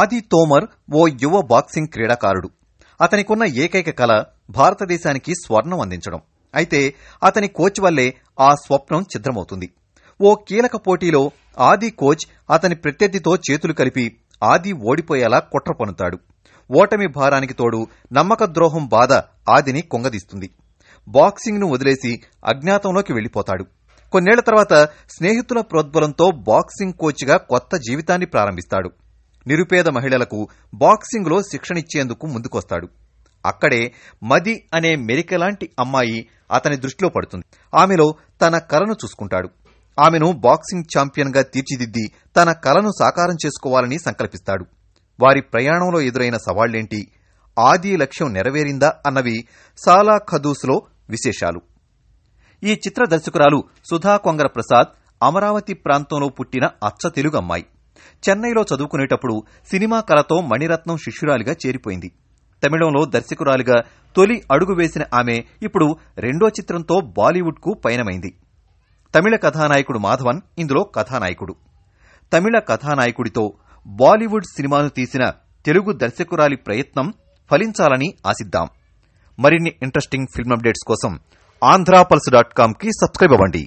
ఆది తోమర్ ఓ యువ బాక్సింగ్ క్రీడాకారుడు అతనికున్న ఏకైక కళ భారతదేశానికి స్వర్ణం అందించడం అయితే అతని కోచ్ వల్లే ఆ స్వప్నం ఛిద్రమవుతుంది ఓ కీలక పోటీలో ఆది కోచ్ అతని ప్రత్యర్థితో చేతులు కలిపి ఆది ఓడిపోయేలా కుట్ర పనుతాడు ఓటమి భారానికి తోడు నమ్మక ద్రోహం బాధ ఆదిని కొంగదీస్తుంది బాక్సింగ్ను వదిలేసి అజ్ఞాతంలోకి వెళ్లిపోతాడు కొన్నేళ్ల తర్వాత స్నేహితుల ప్రోద్బలంతో బాక్సింగ్ కోచ్గా కొత్త జీవితాన్ని ప్రారంభిస్తాడు నిరుపేద మహిళలకు బాక్సింగ్లో శిక్షణిచ్చేందుకు ముందుకొస్తాడు అక్కడే మది అనే మెరికలాంటి అమ్మాయి అతని దృష్టిలో పడుతుంది ఆమెలో తన కలను చూసుకుంటాడు ఆమెను బాక్సింగ్ ఛాంపియన్గా తీర్చిదిద్ది తన కలను సాకారం చేసుకోవాలని సంకల్పిస్తాడు వారి ప్రయాణంలో ఎదురైన సవాళ్లేంటి ఆది లక్ష్యం నెరవేరిందా అన్నవి సాలా ఖదూస్లో విశేషాలు ఈ చిత్ర దర్శకురాలు సుధా కొంగర ప్రసాద్ అమరావతి ప్రాంతంలో పుట్టిన అచ్చ తెలుగు అమ్మాయి చెన్నైలో చదువుకునేటప్పుడు సినిమా కళతో మణిరత్నం శిష్యురాలిగా చేరిపోయింది తమిళంలో దర్శకురాలిగా తొలి అడుగు వేసిన ఆమె ఇప్పుడు రెండో చిత్రంతో బాలీవుడ్కు పయనమైంది తమిళ కథానాయకుడు మాధవన్ ఇందులో కథానాయకుడు తమిళ కథానాయకుడితో బాలీవుడ్ సినిమాను తీసిన తెలుగు దర్శకురాలి ప్రయత్నం ఫలించాలని ఆశిద్దాం మరిన్ని ఇంట్రెస్టింగ్ ఫిల్మ్ అప్డేట్స్ కోసం ఆంధ్రాపల్స్ డాట్ కామ్కి సబ్స్క్రైబ్ అవ్వండి